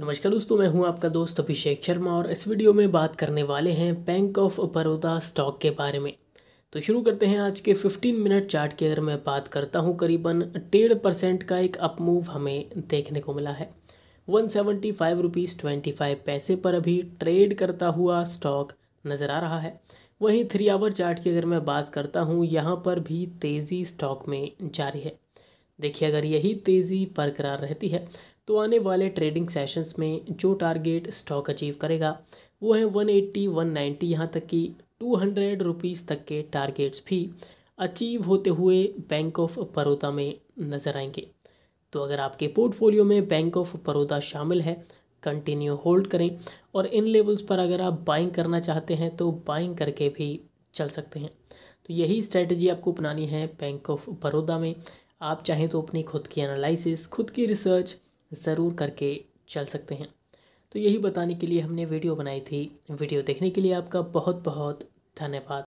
नमस्कार दोस्तों मैं हूं आपका दोस्त अभिषेक शर्मा और इस वीडियो में बात करने वाले हैं बैंक ऑफ बड़ौदा स्टॉक के बारे में तो शुरू करते हैं आज के 15 मिनट चार्ट की अगर मैं बात करता हूं करीबन डेढ़ परसेंट का एक अपमूव हमें देखने को मिला है one seventy five rupees twenty five पैसे पर अभी ट्रेड करता हुआ स्टॉक नज़र आ रहा है वहीं थ्री आवर चार्ट की अगर मैं बात करता हूँ यहाँ पर भी तेज़ी स्टॉक में जारी है देखिए अगर यही तेज़ी बरकरार रहती है तो आने वाले ट्रेडिंग सेशंस में जो टारगेट स्टॉक अचीव करेगा वो है 180, 190 यहाँ तक कि 200 रुपीज़ तक के टारगेट्स भी अचीव होते हुए बैंक ऑफ बड़ौदा में नज़र आएंगे तो अगर आपके पोर्टफोलियो में बैंक ऑफ बड़ौदा शामिल है कंटिन्यू होल्ड करें और इन लेवल्स पर अगर आप बाइंग करना चाहते हैं तो बाइंग करके भी चल सकते हैं तो यही स्ट्रैटेजी आपको अपनानी है बैंक ऑफ बड़ौदा में आप चाहें तो अपनी खुद की एनालिसिस खुद की रिसर्च ज़रूर करके चल सकते हैं तो यही बताने के लिए हमने वीडियो बनाई थी वीडियो देखने के लिए आपका बहुत बहुत धन्यवाद